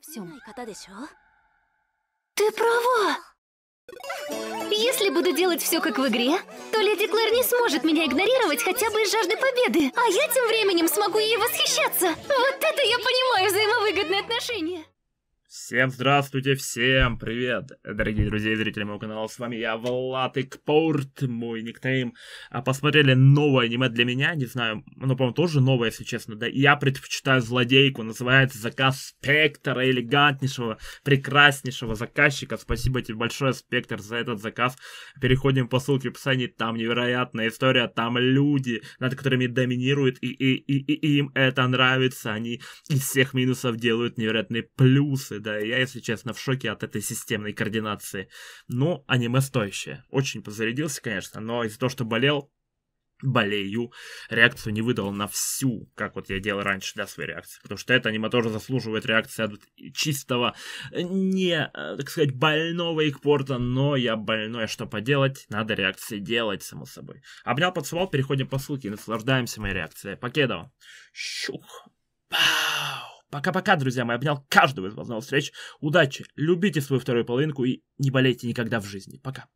Все. Ты права! Если буду делать все как в игре, то Леди Клэр не сможет меня игнорировать хотя бы из жажды победы, а я тем временем смогу ей восхищаться. Вот это я понимаю взаимовыгодные отношения. Всем здравствуйте, всем привет, дорогие друзья и зрители моего канала, с вами я, Влад Икпорт, мой никнейм. А, посмотрели новое аниме для меня, не знаю, оно, по-моему, тоже новое, если честно, да, я предпочитаю злодейку, называется «Заказ Спектра элегантнейшего, прекраснейшего заказчика, спасибо тебе большое, Спектр, за этот заказ. Переходим по ссылке в описании, там невероятная история, там люди, над которыми доминируют, и, и, и, и им это нравится, они из всех минусов делают невероятные плюсы координаты, да, я, если честно, в шоке от этой системной координации. Ну, аниме стоящее. Очень позарядился, конечно, но из-за того, что болел, болею, реакцию не выдал на всю, как вот я делал раньше, да, свои реакции. Потому что это аниме тоже заслуживает реакции от чистого, э, не, э, так сказать, больного Икпорта, но я больной, а что поделать, надо реакции делать, само собой. Обнял, поцеловал, переходим по ссылке, наслаждаемся моей реакцией. Покедова. Щух. Пока-пока, друзья мои, обнял каждого из вас на встреч. Удачи, любите свою вторую половинку и не болейте никогда в жизни. Пока.